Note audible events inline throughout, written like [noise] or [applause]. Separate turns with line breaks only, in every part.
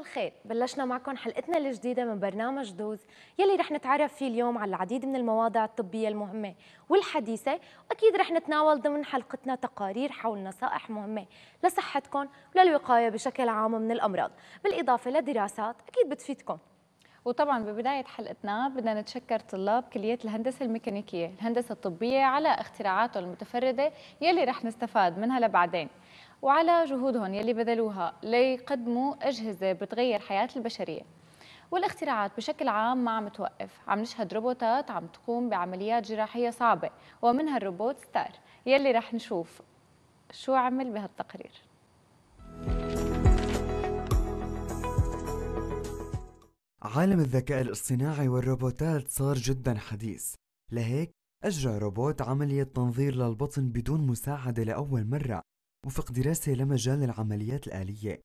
الخير بلشنا معكم حلقتنا الجديدة من برنامج دوز يلي رح نتعرف فيه اليوم على العديد من المواضيع الطبية المهمة والحديثة وأكيد رح نتناول ضمن حلقتنا تقارير حول نصائح مهمة لصحتكم وللوقاية بشكل عام من الأمراض بالإضافة لدراسات أكيد بتفيدكم وطبعا ببدايه حلقتنا بدنا نتشكر طلاب كليه الهندسه الميكانيكيه،
الهندسه الطبيه على اختراعاتهم المتفرده يلي رح نستفاد منها لبعدين. وعلى جهودهم يلي بذلوها ليقدموا أجهزة بتغير حياة البشرية والاختراعات بشكل عام ما عم توقف عم نشهد روبوتات عم تقوم بعمليات جراحية صعبة ومنها الروبوت ستار يلي رح نشوف شو عمل بهالتقرير
عالم الذكاء الاصطناعي والروبوتات صار جدا حديث لهيك أجرى روبوت عملية تنظير للبطن بدون مساعدة لأول مرة وفق دراسة لمجال العمليات الآلية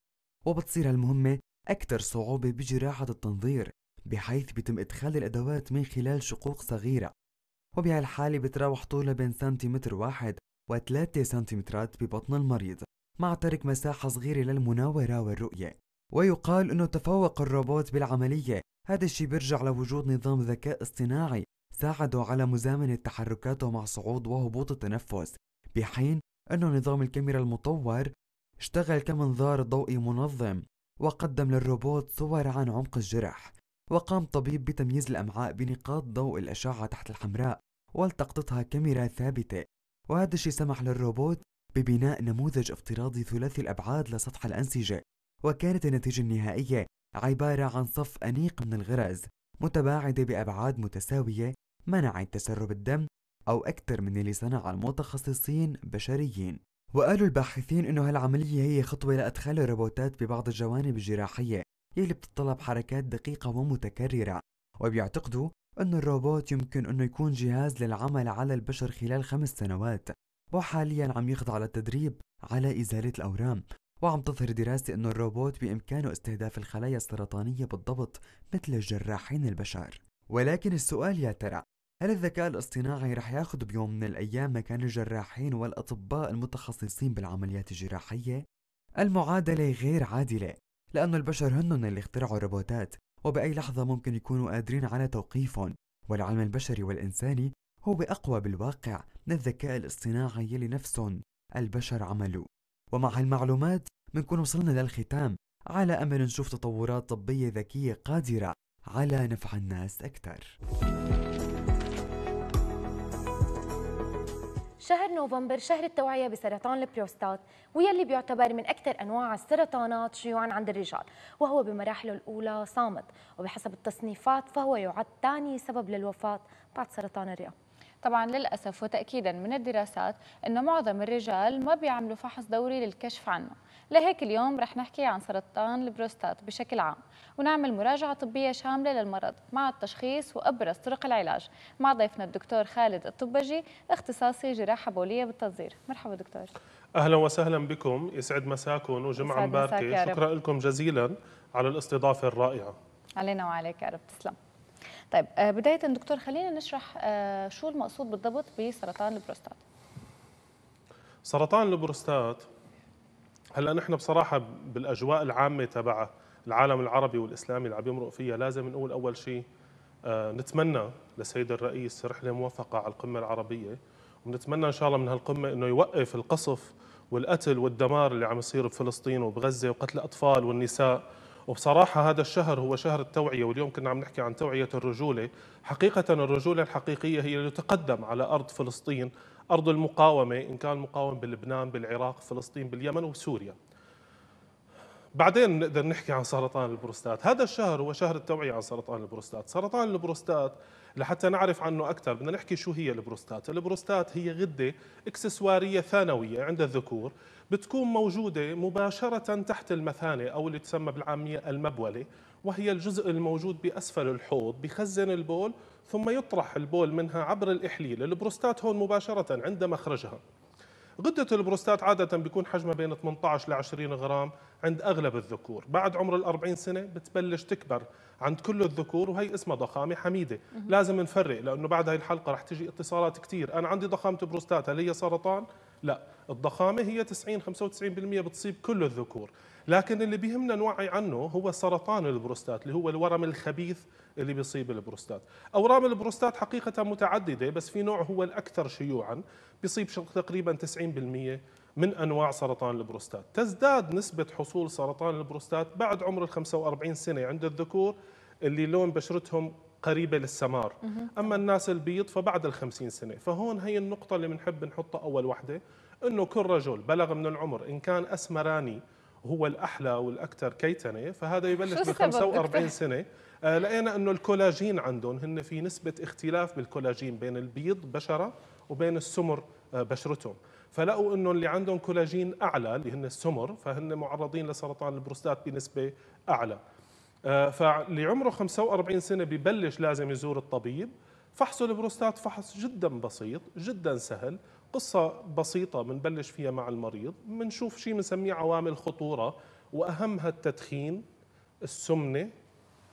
وبتصير هالمهمة أكثر صعوبة بجراحة التنظير بحيث بيتم إدخال الأدوات من خلال شقوق صغيرة وبهالحالة بتراوح طولها بين سنتيمتر واحد وثلاثة سنتيمترات ببطن المريض مع ترك مساحة صغيرة للمناورة والرؤية ويقال أنه تفوق الروبوت بالعملية هذا الشيء بيرجع لوجود نظام ذكاء اصطناعي ساعده على مزامنة تحركاته مع صعود وهبوط التنفس بحين أن نظام الكاميرا المطور اشتغل كمنظار ضوئي منظم وقدم للروبوت صور عن عمق الجرح وقام طبيب بتمييز الأمعاء بنقاط ضوء الأشعة تحت الحمراء والتقطتها كاميرا ثابتة وهذا الشيء سمح للروبوت ببناء نموذج افتراضي ثلاثي الأبعاد لسطح الأنسجة وكانت النتيجة النهائية عبارة عن صف أنيق من الغرز متباعدة بأبعاد متساوية منعت تسرب الدم أو أكثر من اللي صنعه المتخصصين بشريين وقالوا الباحثين أنه هالعملية هي خطوة لإدخال الروبوتات ببعض الجوانب الجراحية يلي بتطلب حركات دقيقة ومتكررة وبيعتقدوا أن الروبوت يمكن أنه يكون جهاز للعمل على البشر خلال خمس سنوات وحاليا عم يخضع للتدريب على إزالة الأورام وعم تظهر دراسة أن الروبوت بإمكانه استهداف الخلايا السرطانية بالضبط مثل الجراحين البشر ولكن السؤال يا ترى هل الذكاء الاصطناعي رح ياخذ بيوم من الأيام مكان الجراحين والأطباء المتخصصين بالعمليات الجراحية؟ المعادلة غير عادلة لأن البشر هن اللي اخترعوا الروبوتات وبأي لحظة ممكن يكونوا قادرين على توقيفهم والعلم البشري والإنساني هو أقوى بالواقع من الذكاء الاصطناعي يلي نفسهم البشر عملوا ومع هالمعلومات بنكون وصلنا للختام على أمل نشوف تطورات طبية ذكية قادرة على نفع الناس أكثر
شهر نوفمبر شهر التوعية بسرطان البروستات ويلي بيعتبر من أكثر أنواع السرطانات شيوعا عند الرجال وهو بمراحله الأولى صامت وبحسب التصنيفات فهو يعد ثاني سبب للوفاة بعد سرطان الرئة طبعا
للأسف وتأكيدا من الدراسات أنه معظم الرجال ما بيعملوا فحص دوري للكشف عنه لهيك اليوم رح نحكي عن سرطان البروستات بشكل عام ونعمل مراجعة طبية شاملة للمرض مع التشخيص وأبرز طرق العلاج مع ضيفنا الدكتور خالد الطبجي اختصاصي جراحة بولية بالتصدير مرحبا دكتور
أهلا وسهلا بكم يسعد مساكم وجمعة مباركة شكرا لكم جزيلا على الاستضافة الرائعة
علينا وعليك يا رب تسلم طيب آه، بداية دكتور خلينا نشرح آه، شو المقصود بالضبط بسرطان البروستات
سرطان البروستات هلا نحن بصراحة بالأجواء العامة تبعه العالم العربي والاسلامي اللي عم يمرق فيها لازم نقول اول شيء آه، نتمنى لسيد الرئيس رحله موفقه على القمه العربيه ونتمنى ان شاء الله من هالقمه انه يوقف القصف والقتل والدمار اللي عم يصير بفلسطين وبغزه وقتل الاطفال والنساء وبصراحه هذا الشهر هو شهر التوعيه واليوم كنا عم نحكي عن توعيه الرجوله حقيقه الرجوله الحقيقيه هي اللي تقدم على ارض فلسطين ارض المقاومه ان كان مقاوم بلبنان بالعراق فلسطين باليمن وسوريا بعدين نقدر نحكي عن سرطان البروستات هذا الشهر هو شهر التوعية عن سرطان البروستات سرطان البروستات لحتى نعرف عنه أكثر بدنا نحكي شو هي البروستات البروستات هي غدة إكسسوارية ثانوية عند الذكور بتكون موجودة مباشرة تحت المثانة أو اللي تسمى بالعامية المبولة وهي الجزء الموجود بأسفل الحوض بخزن البول ثم يطرح البول منها عبر الإحليل البروستات هون مباشرة عند مخرجها غدة البروستات عادة بيكون حجمها بين 18 ل 20 غرام عند أغلب الذكور بعد عمر ال 40 سنة بتبلش تكبر عند كل الذكور وهي اسمها ضخامة حميدة لازم نفرق لأنه بعد هاي الحلقة رح تجي اتصالات كثير أنا عندي ضخامة بروستات هل هي سرطان؟ لا الضخامة هي 90 95% بتصيب كل الذكور لكن اللي بيهمنا نوعي عنه هو سرطان البروستات اللي هو الورم الخبيث اللي بيصيب البروستات اورام البروستات حقيقه متعدده بس في نوع هو الاكثر شيوعا بيصيب تقريبا 90% من انواع سرطان البروستات تزداد نسبه حصول سرطان البروستات بعد عمر ال 45 سنه عند الذكور اللي لون بشرتهم قريبة للسمار أما الناس البيض فبعد الخمسين سنة فهون هي النقطة اللي بنحب نحطها أول وحدة أنه كل رجل بلغ من العمر إن كان أسمراني هو الاحلى والاكثر كيتنه فهذا يبلش ب 45 سنه آه، لقينا انه الكولاجين عندهم هن في نسبه اختلاف بالكولاجين بين البيض بشره وبين السمر آه، بشرتهم فلقوا انه اللي عندهم كولاجين اعلى اللي هن السمر فهن معرضين لسرطان البروستات بنسبه اعلى آه، فاللي عمره 45 سنه ببلش لازم يزور الطبيب فحص البروستات فحص جدا بسيط جدا سهل قصة بسيطة بنبلش فيها مع المريض بنشوف شيء بنسميه عوامل خطورة وأهمها التدخين السمنة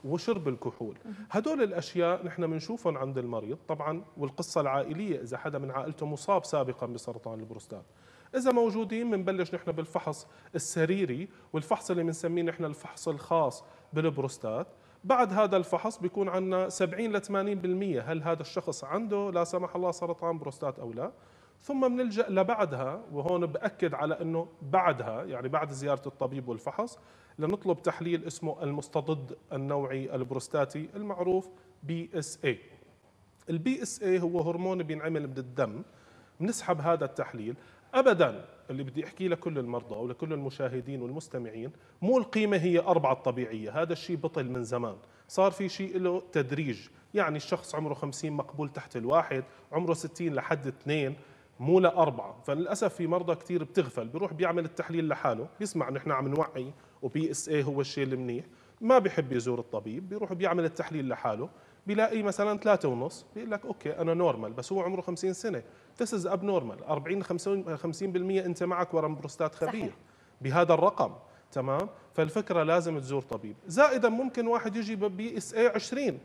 وشرب الكحول هدول الأشياء نحن بنشوفهم عند المريض طبعا والقصة العائلية إذا حدا من عائلته مصاب سابقا بسرطان البروستات إذا موجودين بنبلش نحن بالفحص السريري والفحص اللي بنسميه نحن الفحص الخاص بالبروستات بعد هذا الفحص بيكون عندنا 70 ل 80% هل هذا الشخص عنده لا سمح الله سرطان بروستات او لا ثم بنلجا لبعدها وهون باكد على انه بعدها يعني بعد زياره الطبيب والفحص لنطلب تحليل اسمه المستضد النوعي البروستاتي المعروف بي اس اي البي اس اي هو هرمون بينعمل من الدم بنسحب هذا التحليل ابدا اللي بدي احكيه لكل المرضى ولكل المشاهدين والمستمعين مو القيمه هي أربعة الطبيعيه هذا الشيء بطل من زمان صار في شيء له تدريج يعني الشخص عمره 50 مقبول تحت الواحد عمره 60 لحد اثنين مو لأربعة فللأسف في مرضى كثير بتغفل بيروح بيعمل التحليل لحاله بيسمع نحن عم نوعي وبي اس اي هو الشيء المنيح ما بحب يزور الطبيب بيروح بيعمل التحليل لحاله بيلاقي مثلا ثلاثة ونص بيقول لك اوكي انا نورمال بس هو عمره 50 سنه ذس از اب نورمال 40 50 50% انت معك ورم بروستات خبير صحيح. بهذا الرقم تمام فالفكره لازم تزور طبيب زائدا ممكن واحد يجي بي اس اي 20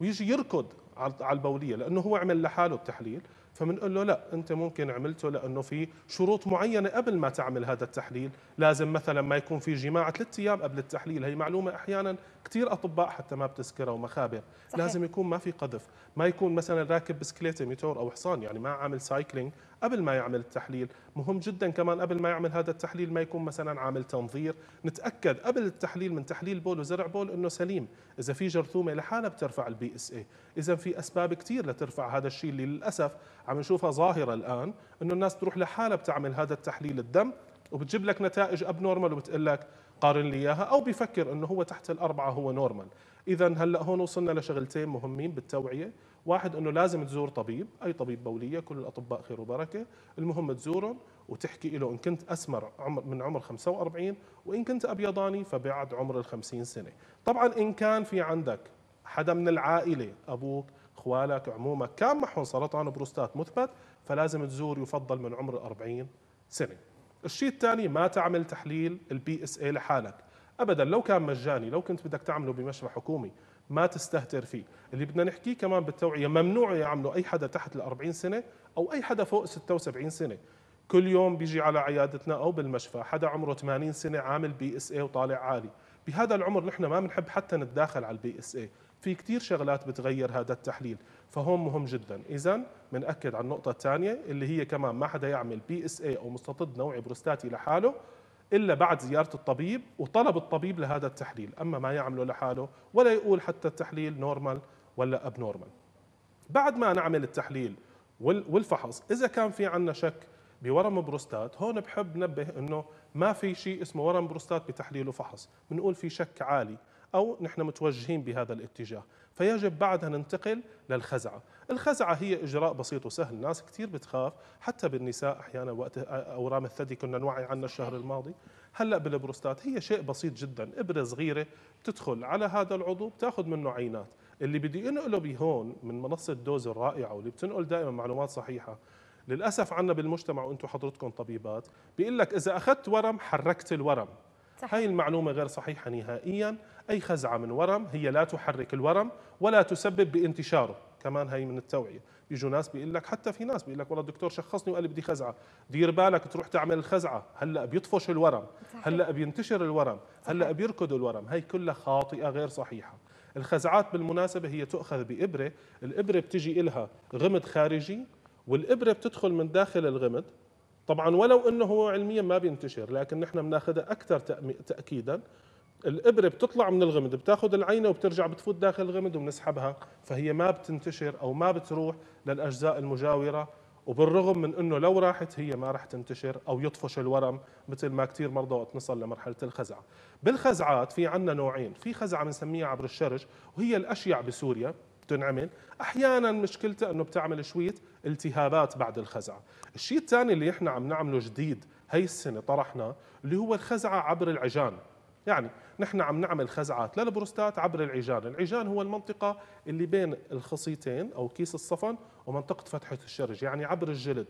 ويجي يركض على البوليه لانه هو عمل لحاله التحليل فبنقول له لا انت ممكن عملته لانه في شروط معينه قبل ما تعمل هذا التحليل لازم مثلا ما يكون في جماع ثلاث ايام قبل التحليل هي معلومه احيانا كثير اطباء حتى ما بتذكرها ومخابر صحيح. لازم يكون ما في قذف ما يكون مثلا راكب بسكليته ميتور او حصان يعني ما عامل سايكلينج قبل ما يعمل التحليل مهم جدا كمان قبل ما يعمل هذا التحليل ما يكون مثلا عامل تنظير نتاكد قبل التحليل من تحليل بول وزرع بول انه سليم اذا في جرثومه لحالها بترفع البي اس اي اذا في اسباب كثير لترفع هذا الشيء اللي للاسف عم نشوفها ظاهره الان انه الناس بتروح لحالها بتعمل هذا التحليل الدم وبتجيب لك نتائج اب نورمال وبتقول لك قارن لي اياها او بيفكر انه هو تحت الاربعه هو نورمال اذا هلا هون وصلنا لشغلتين مهمين بالتوعيه واحد انه لازم تزور طبيب اي طبيب بوليه كل الاطباء خير وبركه المهم تزورهم وتحكي له ان كنت اسمر عمر من عمر 45 وان كنت ابيضاني فبعد عمر ال 50 سنه طبعا ان كان في عندك حدا من العائله ابوك خوالك عمومك كان معهم سرطان بروستات مثبت فلازم تزور يفضل من عمر 40 سنه الشيء الثاني ما تعمل تحليل البي اس اي لحالك ابدا لو كان مجاني لو كنت بدك تعمله بمشفى حكومي ما تستهتر فيه اللي بدنا نحكيه كمان بالتوعيه ممنوع يعمله اي حدا تحت ال 40 سنه او اي حدا فوق 76 سنه كل يوم بيجي على عيادتنا او بالمشفى حدا عمره 80 سنه عامل بي اس اي وطالع عالي بهذا العمر نحن ما بنحب حتى نتداخل على البي اس اي في كثير شغلات بتغير هذا التحليل فهون مهم جدا اذا بناكد على النقطه الثانيه اللي هي كمان ما حدا يعمل بي اس اي او مستطد نوعي بروستاتي لحاله الا بعد زياره الطبيب وطلب الطبيب لهذا التحليل اما ما يعمله لحاله ولا يقول حتى التحليل نورمال ولا اب نورمال. بعد ما نعمل التحليل والفحص اذا كان في عندنا شك بورم بروستات هون بحب نبه انه ما في شيء اسمه ورم بروستات بتحليل وفحص بنقول في شك عالي أو نحن متوجهين بهذا الاتجاه فيجب بعدها ننتقل للخزعة الخزعة هي إجراء بسيط وسهل ناس كثير بتخاف حتى بالنساء أحيانا وقت أورام الثدي كنا نوعي عنها الشهر الماضي هلأ بالبروستات هي شيء بسيط جدا إبرة صغيرة بتدخل على هذا العضو بتاخذ منه عينات اللي بدي انقله بهون من منصه دوز الرائعه واللي بتنقل دائما معلومات صحيحه للاسف عنا بالمجتمع وانتم حضرتكم طبيبات بيقول لك اذا اخذت ورم حركت الورم صح. هاي المعلومه غير صحيحه نهائيا أي خزعة من ورم هي لا تحرك الورم ولا تسبب بانتشاره كمان هي من التوعية يجوا ناس بيقول لك حتى في ناس بيقول لك والله الدكتور شخصني وقال لي بدي خزعه دير بالك تروح تعمل الخزعه هلا بيطفش الورم هلا بينتشر الورم هلا بيركض الورم هي كلها خاطئه غير صحيحه الخزعات بالمناسبه هي تؤخذ بابره الابره بتجي إلها غمد خارجي والابره بتدخل من داخل الغمد طبعا ولو انه هو علميا ما بينتشر لكن نحن بناخذها اكثر تاكيدا الابره بتطلع من الغمد بتاخذ العينه وبترجع بتفوت داخل الغمد وبنسحبها فهي ما بتنتشر او ما بتروح للاجزاء المجاوره وبالرغم من انه لو راحت هي ما راح تنتشر او يطفش الورم مثل ما كثير مرضى وقت نصل لمرحله الخزعه. بالخزعات في عندنا نوعين، في خزعه بنسميها عبر الشرج وهي الاشيع بسوريا بتنعمل، احيانا مشكلتها انه بتعمل شويه التهابات بعد الخزعه. الشيء الثاني اللي احنا عم نعمله جديد هي السنه طرحناه اللي هو الخزعه عبر العجان، يعني نحن عم نعمل خزعات للبروستات عبر العجان العجان هو المنطقة اللي بين الخصيتين أو كيس الصفن ومنطقة فتحة الشرج يعني عبر الجلد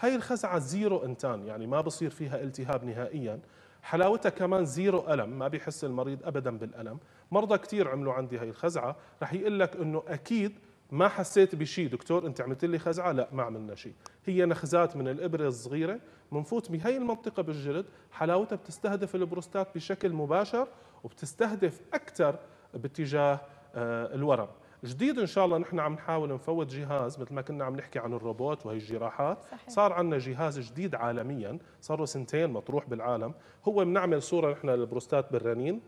هاي الخزعة زيرو انتان يعني ما بصير فيها التهاب نهائيا حلاوتها كمان زيرو ألم ما بيحس المريض أبدا بالألم مرضى كثير عملوا عندي هاي الخزعة رح يقول لك أنه أكيد ما حسيت بشيء دكتور انت عملت لي خزعه لا ما عملنا شيء هي نخزات من الابره الصغيره بنفوت بهي المنطقه بالجلد حلاوتها بتستهدف البروستات بشكل مباشر وبتستهدف اكثر باتجاه آه، الورم جديد ان شاء الله نحن عم نحاول نفوت جهاز مثل ما كنا عم نحكي عن الروبوت وهي الجراحات صحيح. صار عندنا جهاز جديد عالميا صار له سنتين مطروح بالعالم هو بنعمل صوره نحن للبروستات بالرنين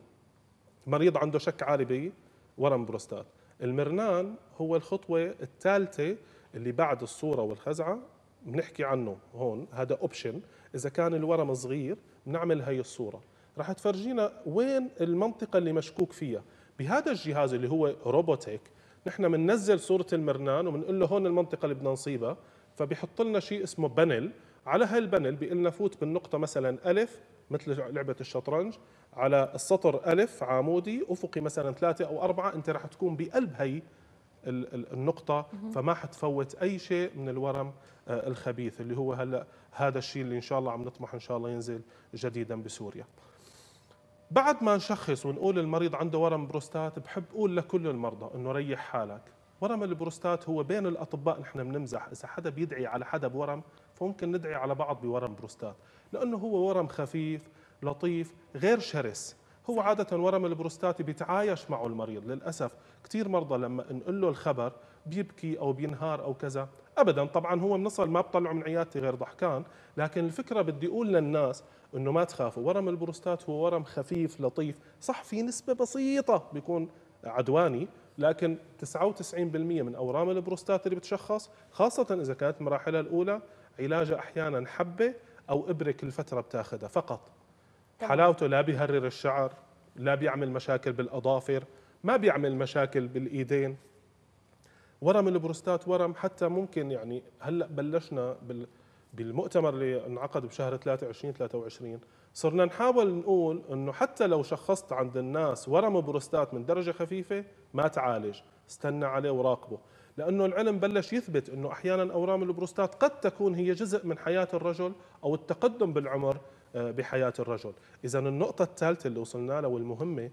مريض عنده شك عالي بورم بروستات المرنان هو الخطوة الثالثة اللي بعد الصورة والخزعة بنحكي عنه هون هذا اوبشن إذا كان الورم صغير بنعمل هي الصورة رح تفرجينا وين المنطقة اللي مشكوك فيها بهذا الجهاز اللي هو روبوتيك نحن بننزل صورة المرنان وبنقول له هون المنطقة اللي بدنا نصيبها فبيحط لنا شيء اسمه بانل على هالبانل بيقول لنا فوت بالنقطة مثلا ألف مثل لعبه الشطرنج على السطر ألف عامودي أفقي مثلا ثلاثة أو أربعة أنت راح تكون بقلب هي النقطة فما حتفوت أي شيء من الورم آه، الخبيث اللي هو هلا هذا الشيء اللي إن شاء الله عم نطمح إن شاء الله ينزل جديدا بسوريا بعد ما نشخص ونقول المريض عنده ورم بروستات بحب أقول لكل المرضى إنه ريح حالك ورم البروستات هو بين الأطباء نحن بنمزح إذا حدا بيدعي على حدا بورم فممكن ندعي على بعض بورم بروستات لأنه هو ورم خفيف لطيف غير شرس هو عادة ورم البروستاتي بيتعايش معه المريض للأسف كثير مرضى لما نقول له الخبر بيبكي أو بينهار أو كذا أبدا طبعا هو بنصل ما بطلعه من عيادتي غير ضحكان لكن الفكرة بدي أقول للناس أنه ما تخافوا ورم البروستات هو ورم خفيف لطيف صح في نسبة بسيطة بيكون عدواني لكن 99% من أورام البروستات اللي بتشخص خاصة إذا كانت مراحلها الأولى علاجها أحيانا حبة او ابره كل فتره بتاخذها فقط حلاوته لا بيهرر الشعر لا بيعمل مشاكل بالاظافر ما بيعمل مشاكل بالايدين ورم البروستات ورم حتى ممكن يعني هلا بلشنا بال بالمؤتمر اللي انعقد بشهر 23 23 صرنا نحاول نقول انه حتى لو شخصت عند الناس ورم بروستات من درجه خفيفه ما تعالج استنى عليه وراقبه لانه العلم بلش يثبت انه احيانا اورام البروستات قد تكون هي جزء من حياه الرجل او التقدم بالعمر آه، بحياه الرجل، اذا النقطه الثالثه اللي وصلنا لها والمهمه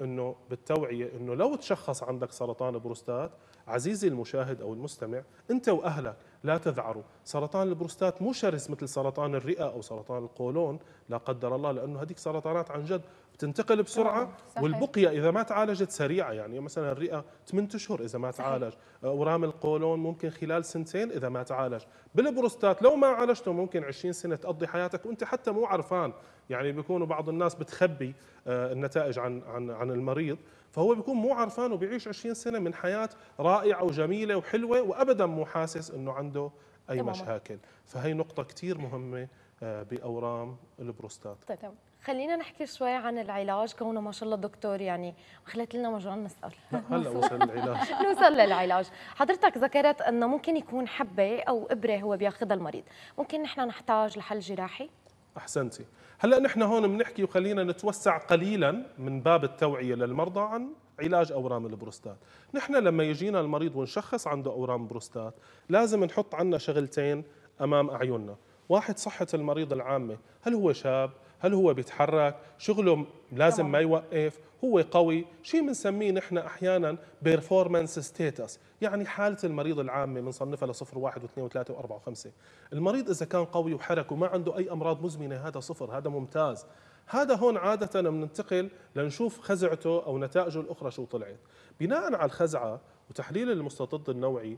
انه بالتوعيه انه لو تشخص عندك سرطان بروستات عزيزي المشاهد او المستمع انت واهلك لا تذعروا سرطان البروستات مو شرس مثل سرطان الرئه او سرطان القولون لا قدر الله لانه هذيك سرطانات عن جد بتنتقل بسرعه نعم، صحيح. والبقيه اذا ما تعالجت سريعه يعني مثلا الرئه 8 اشهر اذا ما تعالج آه، اورام القولون ممكن خلال سنتين اذا ما تعالج بالبروستات لو ما عالجته ممكن 20 سنه تقضي حياتك وانت حتى مو عرفان يعني بيكونوا بعض الناس بتخبي آه، النتائج عن عن عن المريض فهو بيكون مو عرفان وبيعيش 20 سنه من حياه رائعه وجميله وحلوه وابدا مو حاسس انه عنده اي مشاكل فهي نقطه كثير مهمه آه، باورام البروستات
طيب، تمام خلينا نحكي شوي عن العلاج كونه ما شاء الله دكتور يعني خلت لنا مجال نسال
هلا وصل العلاج [laughs]
نوصل للعلاج حضرتك ذكرت انه ممكن يكون حبه او ابره هو بياخذها المريض ممكن نحن نحتاج لحل جراحي
احسنتي هلا نحن هون بنحكي وخلينا نتوسع قليلا من باب التوعيه للمرضى عن علاج اورام البروستات نحن لما يجينا المريض ونشخص عنده اورام بروستات لازم نحط عنا شغلتين امام اعيننا واحد صحه المريض العامه هل هو شاب هل هو بيتحرك شغله لازم ما يوقف هو قوي شيء بنسميه نحن احيانا بيرفورمانس ستيتس يعني حاله المريض العامه بنصنفها لصفر واحد واثنين وثلاثه واربعه وخمسه المريض اذا كان قوي وحرك وما عنده اي امراض مزمنه هذا صفر هذا ممتاز هذا هون عادة بننتقل لنشوف خزعته أو نتائجه الأخرى شو طلعت بناء على الخزعة وتحليل المستطد النوعي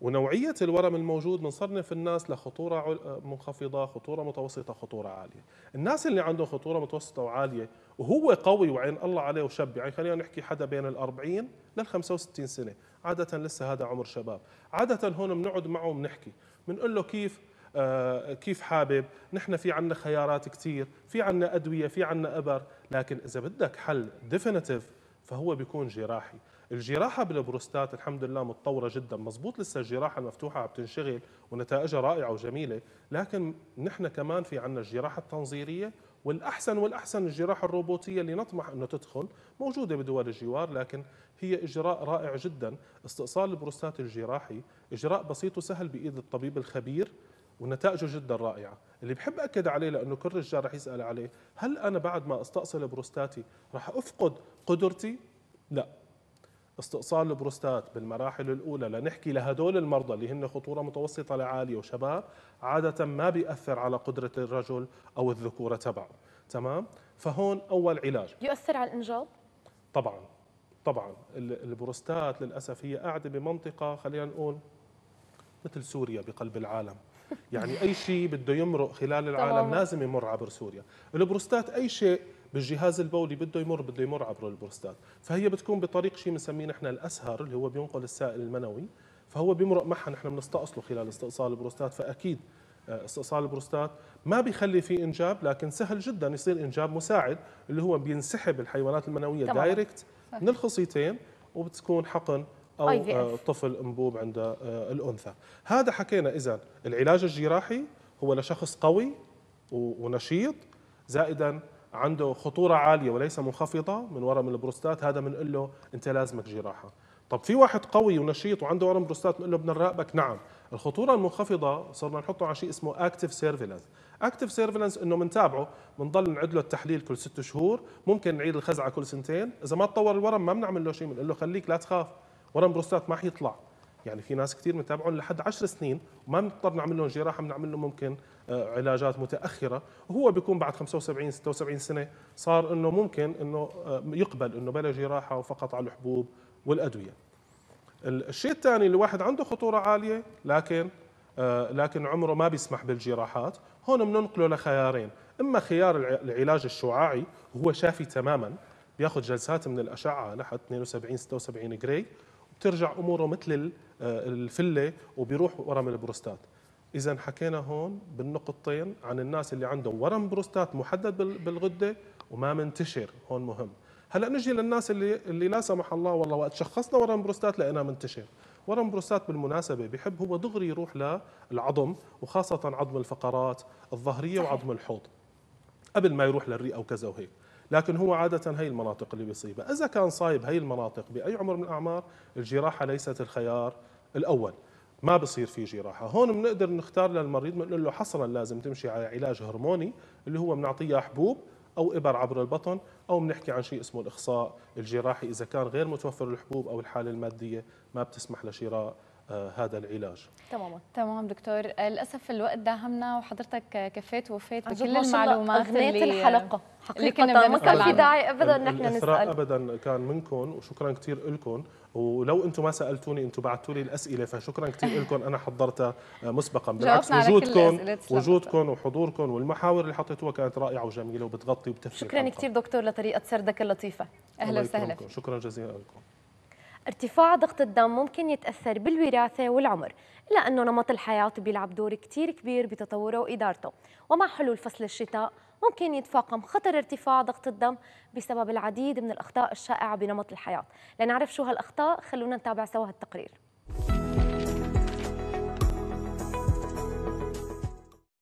ونوعية الورم الموجود بنصنف الناس لخطورة منخفضة خطورة متوسطة خطورة عالية الناس اللي عندهم خطورة متوسطة وعالية وهو قوي وعين الله عليه وشاب يعني خلينا نحكي حدا بين الأربعين لل 65 سنة عادة لسه هذا عمر شباب عادة هون بنقعد معه وبنحكي بنقول له كيف آه كيف حابب نحن في عنا خيارات كثير في عنا أدوية في عنا أبر لكن إذا بدك حل ديفينيتيف فهو بيكون جراحي الجراحه بالبروستات الحمد لله متطوره جدا مزبوط لسه الجراحه المفتوحه عم تنشغل ونتائجها رائعه وجميله لكن نحن كمان في عندنا الجراحه التنظيريه والاحسن والاحسن الجراحه الروبوتيه اللي نطمح انه تدخل موجوده بدول الجوار لكن هي اجراء رائع جدا استئصال البروستات الجراحي اجراء بسيط وسهل بايد الطبيب الخبير ونتائجه جدا رائعه اللي بحب اكد عليه لانه كل رجال رح يسال عليه هل انا بعد ما استأصل بروستاتي رح افقد قدرتي لا استئصال البروستات بالمراحل الأولى لنحكي لهدول المرضى اللي هن خطورة متوسطة لعالية وشباب عادة ما بيأثر على قدرة الرجل أو الذكورة تبعه تمام؟ فهون أول علاج
يؤثر على الإنجاب؟
طبعا طبعا البروستات للأسف هي قاعدة بمنطقة خلينا نقول مثل سوريا بقلب العالم يعني أي شيء بده يمرق خلال العالم لازم يمر عبر سوريا البروستات أي شيء بالجهاز البولي بده يمر بده يمر عبر البروستات فهي بتكون بطريق شيء بنسميه نحن الاسهر اللي هو بينقل السائل المنوي فهو بيمرق معها نحن بنستأصله خلال استئصال البروستات فاكيد آه، استئصال البروستات ما بيخلي في انجاب لكن سهل جدا يصير انجاب مساعد اللي هو بينسحب الحيوانات المنويه دايركت من الخصيتين وبتكون حقن او آه، طفل انبوب عند آه، الانثى هذا حكينا اذا العلاج الجراحي هو لشخص قوي ونشيط زائدا عنده خطوره عاليه وليس منخفضه من ورم البروستات هذا بنقول له انت لازمك جراحه طب في واحد قوي ونشيط وعنده ورم بروستات بنقول له بدنا نراقبك نعم الخطوره المنخفضه صرنا نحطه على شيء اسمه اكتف سيرفيلنس اكتف سيرفيلنس انه بنتابعه بنضل نعد له التحليل كل ست شهور ممكن نعيد الخزعه كل سنتين اذا ما تطور الورم ما بنعمل له شيء بنقول له خليك لا تخاف ورم بروستات ما حيطلع يعني في ناس كثير بنتابعهم لحد 10 سنين وما بنضطر نعمل لهم جراحه بنعمل لهم ممكن آه، علاجات متاخره هو بيكون بعد 75 76 سنه صار انه ممكن انه آه، يقبل انه بلا جراحه وفقط على الحبوب والادويه الشيء الثاني اللي الواحد عنده خطوره عاليه لكن آه، لكن عمره ما بيسمح بالجراحات هون بننقله لخيارين اما خيار العلاج الشعاعي هو شافي تماما بياخذ جلسات من الاشعه لحد 72 76 جراي بترجع اموره مثل الفله وبيروح ورم البروستات اذا حكينا هون بالنقطتين عن الناس اللي عندهم ورم بروستات محدد بالغده وما منتشر هون مهم هلا نجي للناس اللي اللي لا سمح الله والله وقت شخصنا ورم بروستات لقيناه منتشر ورم بروستات بالمناسبه بحب هو دغري يروح للعظم وخاصه عظم الفقرات الظهريه وعظم الحوض قبل ما يروح للرئه وكذا وهيك لكن هو عادة هي المناطق اللي بيصيبها إذا كان صايب هي المناطق بأي عمر من الأعمار الجراحة ليست الخيار الأول ما بصير في جراحه، هون بنقدر نختار للمريض بنقول له حصرا لازم تمشي على علاج هرموني اللي هو بنعطيه حبوب او ابر عبر البطن او بنحكي عن شيء اسمه الاخصاء الجراحي اذا كان غير متوفر الحبوب او الحاله الماديه ما بتسمح لشراء آه، هذا العلاج
تماما تمام دكتور آه، للاسف الوقت داهمنا وحضرتك آه، كفيت وفيت بكل المعلومات اللي الحلقه حقيقه ما كان في داعي ابدا نحن نسال
ابدا كان منكم وشكرا كثير لكم ولو انتم ما سالتوني انتم بعثتوا لي الاسئله فشكرا كثير [laughs] لكم انا حضرتها آه، مسبقا بالعكس وجودكم وجودكم وحضوركم والمحاور اللي حطيتوها كانت رائعه وجميله وبتغطي وبتفهم شكرا كثير
دكتور لطريقه سردك اللطيفه اهلا وسهلا
شكرا جزيلا لكم
ارتفاع ضغط الدم ممكن يتأثر بالوراثة والعمر إلا أنه نمط الحياة بيلعب دور كثير كبير بتطوره وإدارته ومع حلول فصل الشتاء ممكن يتفاقم خطر ارتفاع ضغط الدم بسبب العديد من الأخطاء الشائعة بنمط الحياة لنعرف
شو هالأخطاء خلونا نتابع سوا هالتقرير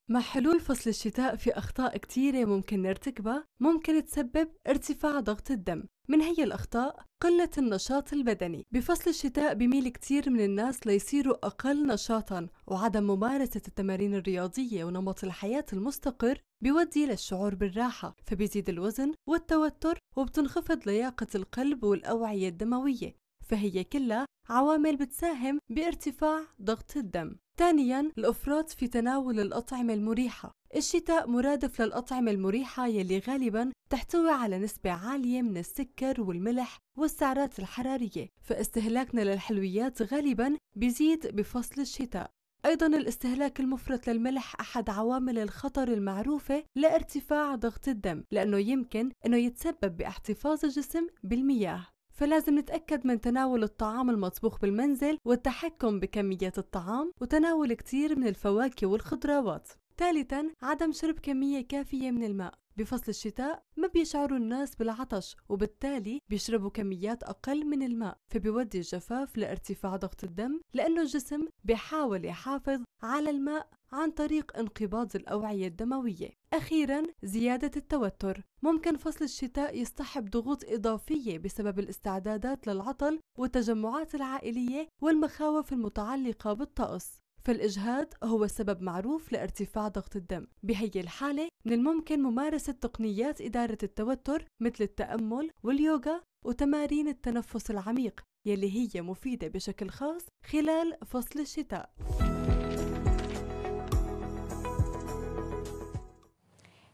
مع حلول فصل الشتاء في أخطاء كتيرة ممكن نرتكبها ممكن تسبب ارتفاع ضغط الدم من هي الأخطاء قلة النشاط البدني بفصل الشتاء بميل كتير من الناس ليصيروا أقل نشاطا وعدم ممارسة التمارين الرياضية ونمط الحياة المستقر بيودي للشعور بالراحة فبيزيد الوزن والتوتر وبتنخفض لياقة القلب والأوعية الدموية فهي كلها عوامل بتساهم بارتفاع ضغط الدم ثانيا الافراط في تناول الاطعمه المريحه الشتاء مرادف للأطعمة المريحة يلي غالباً تحتوي على نسبة عالية من السكر والملح والسعرات الحرارية فاستهلاكنا للحلويات غالباً بيزيد بفصل الشتاء أيضاً الاستهلاك المفرط للملح أحد عوامل الخطر المعروفة لارتفاع ضغط الدم لأنه يمكن أنه يتسبب باحتفاظ الجسم بالمياه فلازم نتأكد من تناول الطعام المطبوخ بالمنزل والتحكم بكمية الطعام وتناول كتير من الفواكه والخضروات ثالثا عدم شرب كمية كافية من الماء بفصل الشتاء ما بيشعروا الناس بالعطش وبالتالي بيشربوا كميات أقل من الماء فبيودي الجفاف لارتفاع ضغط الدم لأنه الجسم بيحاول يحافظ على الماء عن طريق انقباض الأوعية الدموية أخيرا زيادة التوتر ممكن فصل الشتاء يصطحب ضغوط إضافية بسبب الاستعدادات للعطل والتجمعات العائلية والمخاوف المتعلقة بالطقس فالإجهاد هو سبب معروف لارتفاع ضغط الدم بهي الحالة من الممكن ممارسة تقنيات إدارة التوتر مثل التأمل واليوغا وتمارين التنفس العميق يلي هي مفيدة بشكل خاص خلال فصل الشتاء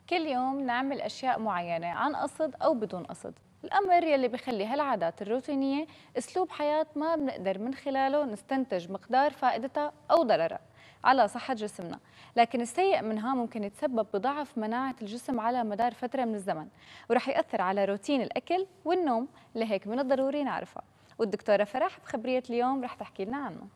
كل يوم نعمل أشياء معينة عن قصد أو بدون قصد الأمر يلي بخلي هالعادات الروتينية أسلوب حياة ما بنقدر من خلاله نستنتج مقدار فائدتها أو ضررها على صحة جسمنا لكن السيء منها ممكن يتسبب بضعف مناعة الجسم على مدار فترة من الزمن ورح يأثر على روتين الأكل والنوم لهيك من الضروري نعرفها
والدكتورة فرح بخبرية اليوم رح تحكي لنا عنه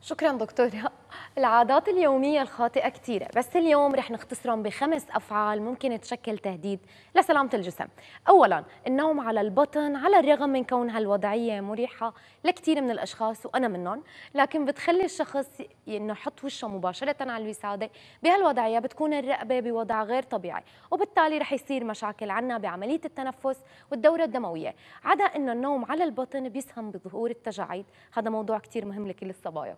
شكرا دكتورة العادات اليومية الخاطئة كثيرة بس اليوم رح نختصرهم بخمس أفعال ممكن تشكل تهديد لسلامة الجسم أولا النوم على البطن على الرغم من كون هالوضعية مريحة لكثير من الأشخاص وأنا منهم لكن بتخلي الشخص إنه يحط وشه مباشرة على الوسادة بهالوضعية بتكون الرقبة بوضع غير طبيعي وبالتالي رح يصير مشاكل عنا بعملية التنفس والدورة الدموية عدا إنه النوم على البطن بيسهم بظهور التجاعيد هذا موضوع كثير مهم لكل الصبايا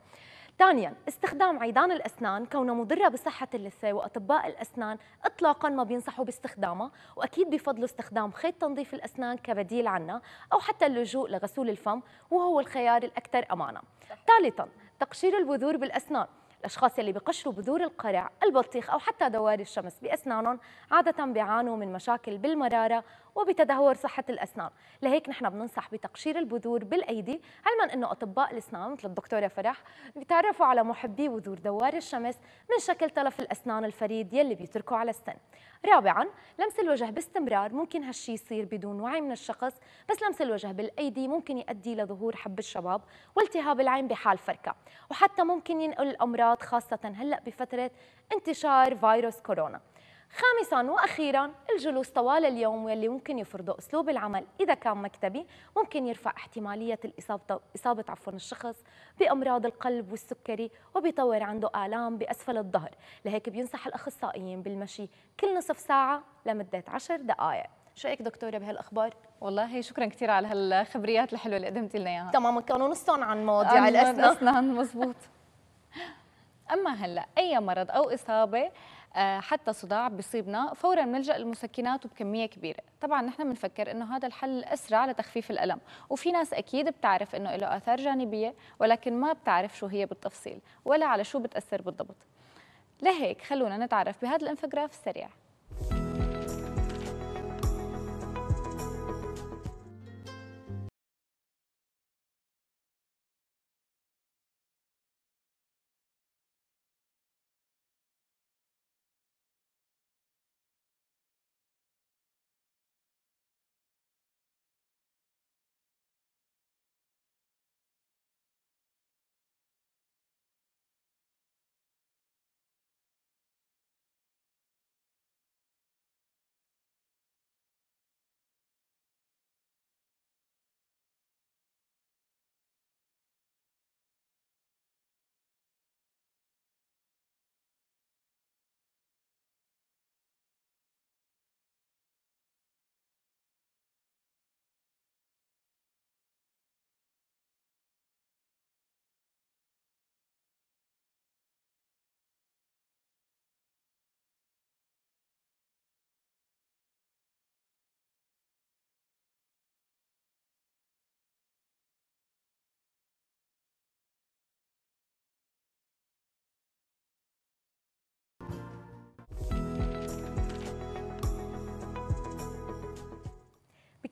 ثانيا استخدام عيدان الأسنان كونه مضرة بصحة اللثة وأطباء الأسنان إطلاقا ما بينصحوا باستخدامها وأكيد بفضلوا استخدام خيط تنظيف الأسنان كبديل عنها أو حتى اللجوء لغسول الفم وهو الخيار الأكثر أمانة ثالثا تقشير البذور بالأسنان الأشخاص يلي بقشروا بذور القرع، البطيخ أو حتى دواري الشمس بأسنانهم عادة بيعانوا من مشاكل بالمرارة وبتدهور صحة الأسنان لهيك نحن بننصح بتقشير البذور بالأيدي علما أنه أطباء الأسنان مثل الدكتورة فرح بتعرفوا على محبي بذور دوار الشمس من شكل تلف الأسنان الفريد يلي بيتركوا على السن رابعا لمس الوجه باستمرار ممكن هالشي يصير بدون وعي من الشخص بس لمس الوجه بالأيدي ممكن يؤدي لظهور حب الشباب والتهاب العين بحال فركة وحتى ممكن ينقل الأمراض خاصة هلأ بفترة انتشار فيروس كورونا خامسا واخيرا الجلوس طوال اليوم واللي ممكن يفرضه اسلوب العمل اذا كان مكتبي ممكن يرفع احتماليه الاصابه اصابه عفوا الشخص بامراض القلب والسكري وبيطور عنده الام باسفل الظهر لهيك بينصح الاخصائيين بالمشي كل نصف ساعه لمده 10 دقائق شو رايك دكتوره بهالاخبار والله شكرا كثير على هالخبريات الحلوه اللي قدمتي
لنا اياها تماما كانوا نصهم عن مواضيع الاسنان الاسنان مزبوط اما هلا اي مرض او اصابه آه، حتى صداع بيصيبنا فورا بنلجا للمسكنات وبكميه كبيره طبعا نحن بنفكر انه هذا الحل الاسرع لتخفيف الالم وفي ناس اكيد بتعرف انه له اثار جانبيه ولكن ما بتعرف شو هي بالتفصيل ولا على شو بتاثر بالضبط لهيك خلونا نتعرف بهذا الانفوجراف السريع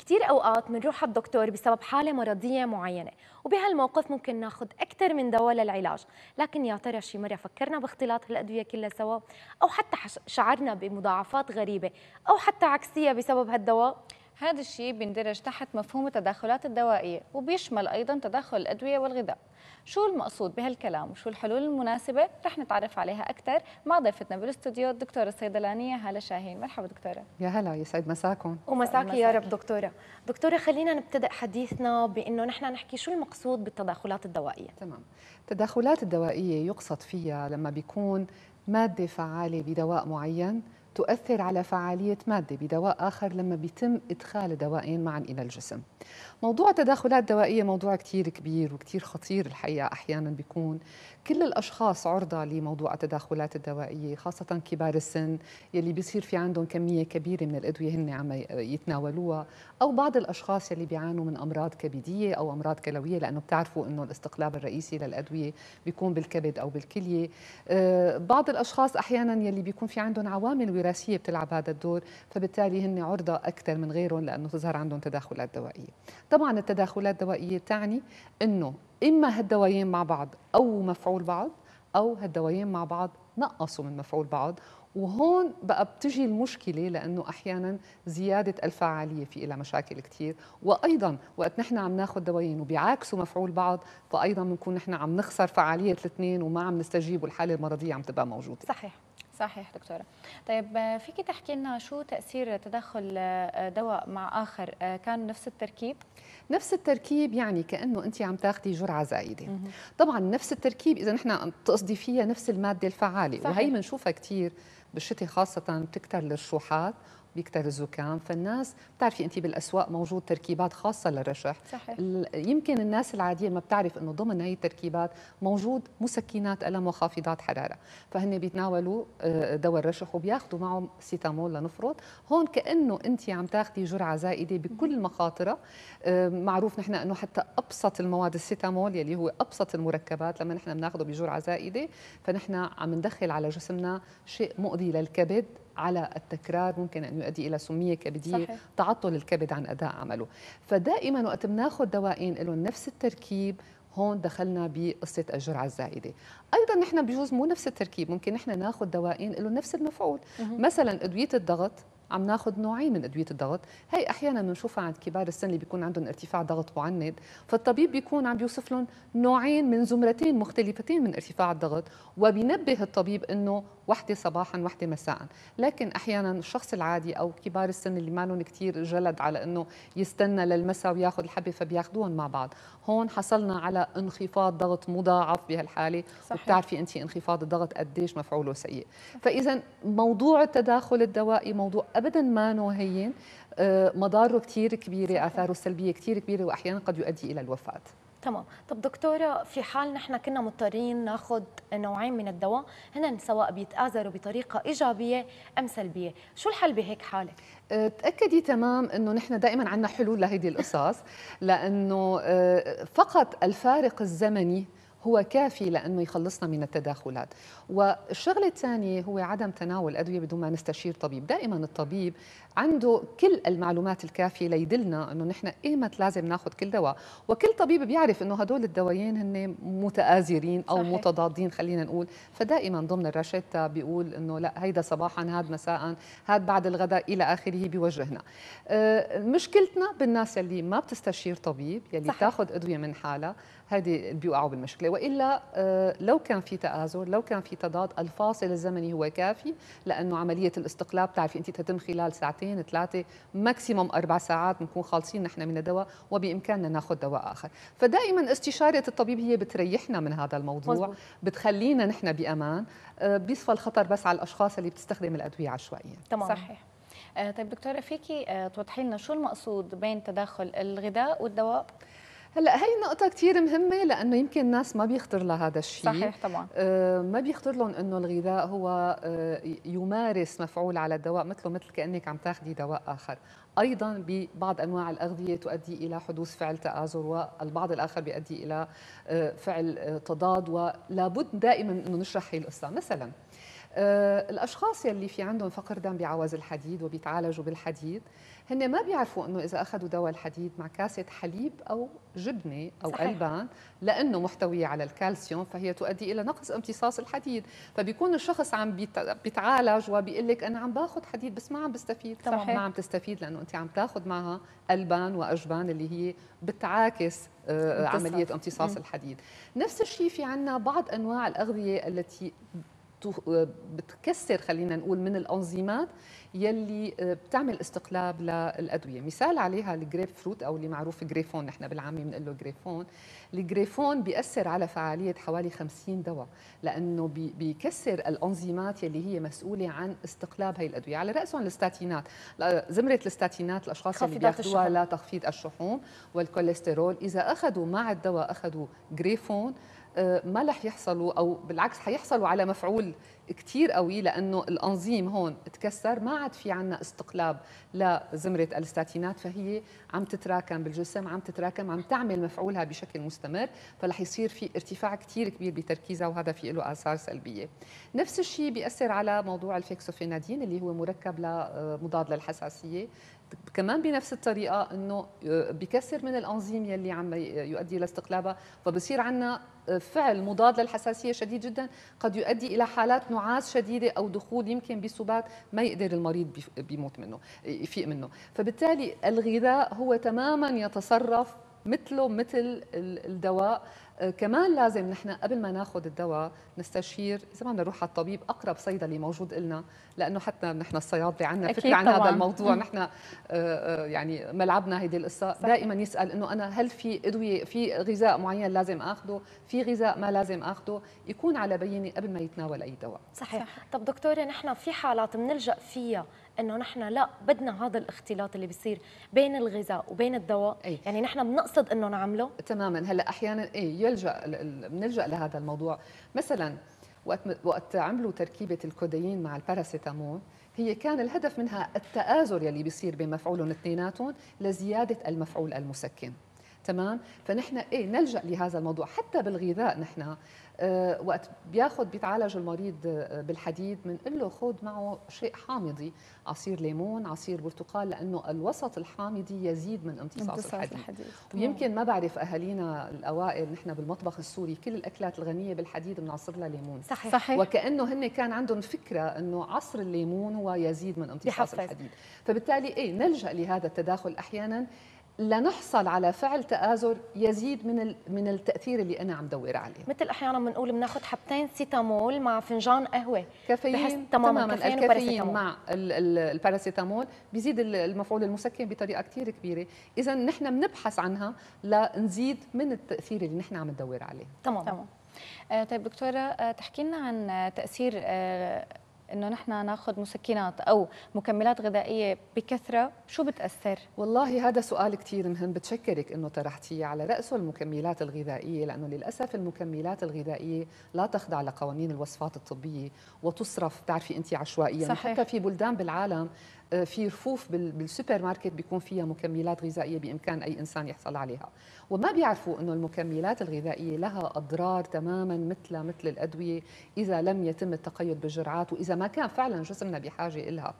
كتير أوقات بنروح على الدكتور بسبب حالة مرضية معينة وبهالموقف ممكن ناخد أكثر من دواء للعلاج لكن يا ترى شي مرة فكرنا باختلاط هالأدوية كلها سوا أو حتى شعرنا بمضاعفات غريبة أو حتى عكسية بسبب هالدواء هذا الشيء بيندرج تحت مفهوم التدخلات الدوائية وبيشمل
أيضا تدخل الأدوية والغذاء شو المقصود بهالكلام وشو الحلول المناسبة رح نتعرف عليها أكثر مع ضيفتنا بالاستوديو الدكتورة الصيدلانية هالة شاهين مرحبا دكتورة
يا هلا يسعد مساكم ومساك يا رب
دكتورة دكتورة خلينا نبتدأ حديثنا بأنه نحن نحكي شو المقصود بالتدخلات الدوائية تمام
التدخلات الدوائية يقصد فيها لما بيكون مادة فعالة بدواء معين تؤثر على فعالية مادة بدواء آخر لما بيتم إدخال دوائين معا إلى الجسم موضوع التداخلات الدوائية موضوع كتير كبير وكتير خطير الحقيقة أحيانا بيكون كل الاشخاص عرضه لموضوع التداخلات الدوائيه خاصه كبار السن يلي بيصير في عندهم كميه كبيره من الادويه هن عم يتناولوها او بعض الاشخاص يلي بيعانوا من امراض كبديه او امراض كلويه لانه بتعرفوا انه الاستقلاب الرئيسي للادويه بيكون بالكبد او بالكليه آه، بعض الاشخاص احيانا يلي بيكون في عندهم عوامل وراثيه بتلعب هذا الدور فبالتالي هن عرضه اكثر من غيرهم لانه تظهر عندهم تداخلات دوائيه طبعا التداخلات الدوائيه تعني انه اما هالدوايين مع بعض او مفعول بعض او هالدوايين مع بعض نقصوا من مفعول بعض وهون بقى بتجي المشكله لانه احيانا زياده الفعاليه في لها مشاكل كثير وايضا وقت نحن عم ناخذ دوايين وبيعاكسوا مفعول بعض فايضا بنكون نحن عم نخسر فعاليه الاثنين وما عم نستجيب والحاله المرضيه عم تبقى موجوده صحيح
صحيح دكتورة طيب فيكي تحكي لنا شو تأثير تدخل آه، دواء مع آخر آه، كان نفس التركيب؟
نفس التركيب يعني كأنه أنت عم تاخدي جرعة زائدة مم. طبعا نفس التركيب إذا نحن تقصدي فيها نفس المادة الفعالة صحيح. وهي بنشوفها كثير بالشتي خاصة بتكتر الرشوحات بيكتر الزكام فالناس بتعرفي انت بالاسواق موجود تركيبات خاصه للرشح صحيح. يمكن الناس العاديه ما بتعرف انه ضمن هي التركيبات موجود مسكنات الم وخافضات حراره فهن بيتناولوا آه، دواء الرشح وبياخذوا معه سيتامول لنفرض هون كانه انت عم تاخذي جرعه زائده بكل المخاطره آه، معروف نحن انه حتى ابسط المواد السيتامول يلي هو ابسط المركبات لما نحن بناخذه بجرعه زائده فنحن عم ندخل على جسمنا شيء مؤذي للكبد على التكرار ممكن أن يؤدي إلى سمية كبدية صحيح. تعطل الكبد عن أداء عمله فدائما وقت بناخذ دوائين لهم نفس التركيب هون دخلنا بقصة الجرعة الزائدة أيضا نحن بجوز مو نفس التركيب ممكن نحن ناخذ دوائين له نفس المفعول مثلا أدوية الضغط عم ناخذ نوعين من ادويه الضغط هي احيانا بنشوفها عند كبار السن اللي بيكون عندهم ارتفاع ضغط معند فالطبيب بيكون عم بيوصف لهم نوعين من زمرتين مختلفتين من ارتفاع الضغط وبينبه الطبيب انه وحده صباحا وحده مساء لكن احيانا الشخص العادي او كبار السن اللي ما لهم كثير جلد على انه يستنى للمساء وياخذ الحبه فبياخذوهم مع بعض هون حصلنا على انخفاض ضغط مضاعف بهالحاله صحيح. وبتعرفي انت انخفاض الضغط قديش مفعوله سيء فاذا موضوع التداخل الدوائي موضوع ابدا ما نوهين آه، مضاره كثير كبيره اثاره السلبيه كثير كبيره واحيانا قد يؤدي الى الوفاه
تمام طب دكتورة في حال نحن كنا مضطرين ناخذ نوعين من الدواء هن سواء بيتآزروا بطريقة إيجابية أم سلبية شو الحل بهيك حالة؟
آه، تأكدي تمام أنه نحن دائما عندنا حلول لهيدي القصص لأنه آه، فقط الفارق الزمني هو كافي لانه يخلصنا من التداخلات والشغله الثانيه هو عدم تناول الادويه بدون ما نستشير طبيب دائما الطبيب عنده كل المعلومات الكافيه ليدلنا انه نحن ايمت لازم ناخذ كل دواء وكل طبيب بيعرف انه هدول الدوايين هن متآزرين او صحيح. متضادين خلينا نقول فدائما ضمن الراشيتا بيقول انه لا هيدا صباحا هذا مساء هذا بعد الغداء الى اخره بيوجهنا آه، مشكلتنا بالناس اللي ما بتستشير طبيب يلي صحيح. تاخذ ادويه من حالها هذه بيوقعوا بالمشكله والا آه، لو كان في تآزر لو كان في تضاد الفاصل الزمني هو كافي لانه عمليه الاستقلاب بتعرفي انت تتم خلال ساعتين ثلاثه ماكسيموم اربع ساعات بنكون خالصين نحن من الدواء وبامكاننا ناخذ دواء اخر فدائما استشاره الطبيب هي بتريحنا من هذا الموضوع مزبوط. بتخلينا نحن بامان آه، بيصفى الخطر بس على الاشخاص اللي بتستخدم الادويه عشوائيا تمام صحيح
آه، طيب دكتوره فيكي توضحي لنا شو المقصود بين تداخل الغذاء والدواء
هلا هي نقطة كثير مهمة لأنه يمكن الناس ما بيخطر لها هذا الشيء صحيح طبعا آه ما بيخطر لهم إنه الغذاء هو آه يمارس مفعول على الدواء مثله مثل كأنك عم تاخذي دواء آخر ايضا ببعض انواع الاغذيه تؤدي الى حدوث فعل تآزر والبعض الاخر بيؤدي الى آه، فعل آه، تضاد ولا بد دائما انه نشرح هي القصه مثلا آه، الاشخاص يلي في عندهم فقر دم بعوز الحديد وبيتعالجوا بالحديد هن ما بيعرفوا انه اذا اخذوا دواء الحديد مع كاسه حليب او جبنه او صحيح. البان لانه محتويه على الكالسيوم فهي تؤدي الى نقص امتصاص الحديد فبيكون الشخص عم بيتعالج وبيقول لك انا عم باخذ حديد بس ما عم بستفيد طبعا صحيح. ما عم تستفيد لانه انت عم تاخذ معها البان واجبان اللي هي بتعاكس آه، عمليه امتصاص الحديد نفس الشيء في عندنا بعض انواع الاغذيه التي بتكسر خلينا نقول من الانظيمات يلي آه، بتعمل استقلاب للادويه مثال عليها الجريب فروت او اللي معروف جريفون نحن بالعامي بنقول له جريفون الجريفون بيأثر على فعاليه حوالي 50 دواء لانه بيكسر الانظيمات يلي هي مسؤوله عن استقلاب هي الادويه على راسهم الستاتينات زمره الستاتينات الاشخاص اللي بياخذوها لتخفيض الشحوم والكوليسترول اذا اخذوا مع الدواء اخذوا جريفون آه، ما رح يحصلوا او بالعكس حيحصلوا على مفعول كثير قوي لانه الانظيم هون تكسر ما عاد في عنا استقلاب لزمره الستاتينات فهي عم تتراكم بالجسم عم تتراكم عم تعمل مفعولها بشكل مستمر فرح يصير في ارتفاع كثير كبير بتركيزها وهذا في له اثار سلبيه نفس الشيء بياثر على موضوع الفيكسوفينادين اللي هو مركب لمضاد آه، للحساسيه كمان بنفس الطريقه انه آه، بكسر من الانزيم يلي عم يؤدي الى استقلابها فبصير عندنا آه، فعل مضاد للحساسيه شديد جدا قد يؤدي الى حالات نعاس شديده او دخول يمكن بسبات ما يقدر المريض بيموت منه يفيق منه فبالتالي الغذاء هو تماما يتصرف مثله مثل الدواء آه، كمان لازم نحن قبل ما ناخذ الدواء نستشير اذا ما بدنا نروح على الطبيب اقرب صيدلي موجود لنا لانه حتى نحن الصيادله عندنا فكره عن هذا الموضوع نحن آه، آه، يعني ملعبنا هيدي القصه دائما يسال انه انا هل في ادويه في غذاء معين لازم اخذه في غذاء ما لازم اخذه يكون على بينه قبل ما يتناول اي دواء
صحيح, صحيح. طب دكتوره نحن في حالات بنلجا فيها انه نحن لا بدنا هذا
الاختلاط اللي بيصير بين الغذاء وبين الدواء أي. يعني نحن بنقصد انه نعمله تماما هلا احيانا ايه يلجا بنلجا لهذا الموضوع مثلا وقت وقت عملوا تركيبه الكوديين مع الباراسيتامول هي كان الهدف منها التآزر يلي بيصير بين مفعولهم اثنيناتهم لزياده المفعول المسكن تمام فنحن ايه نلجا لهذا الموضوع حتى بالغذاء نحن آه وقت بياخذ بيتعالج المريض آه، بالحديد بنقول له خذ معه شيء حامضي عصير ليمون عصير برتقال لانه الوسط الحامضي يزيد من امتصاص, امتصاص الحديد, الحديد. ويمكن ما بعرف اهالينا الاوائل نحن بالمطبخ السوري كل الاكلات الغنيه بالحديد بنعصر لها ليمون صحيح. صحيح وكانه هن كان عندهم فكره انه عصر الليمون هو يزيد من امتصاص الحديد فبالتالي ايه نلجا لهذا التداخل احيانا لنحصل على فعل تآزر يزيد من من التأثير اللي أنا عم دور عليه مثل أحيانا بنقول بناخذ حبتين سيتامول مع فنجان قهوة كافيين تماما, تماما كافيين الكافيين مع الباراسيتامول بيزيد المفعول المسكن بطريقة كثير كبيرة إذا نحن بنبحث عنها لنزيد من التأثير اللي نحن عم ندور عليه تماما تمام.
آه، طيب دكتورة آه، تحكي لنا عن تأثير
آه، انه نحن ناخذ مسكنات او مكملات غذائيه بكثره شو بتاثر والله هذا سؤال كثير مهم بتشكرك انه طرحتيه على راسه المكملات الغذائيه لانه للاسف المكملات الغذائيه لا تخضع لقوانين الوصفات الطبيه وتصرف بتعرفي انت عشوائيا صحيح. حتى في بلدان بالعالم آه، في رفوف بالسوبر ماركت بيكون فيها مكملات غذائيه بامكان اي انسان يحصل عليها وما بيعرفوا انه المكملات الغذائيه لها اضرار تماما مثل مثل الادويه اذا لم يتم التقيد بالجرعات واذا ما كان فعلا جسمنا بحاجه لها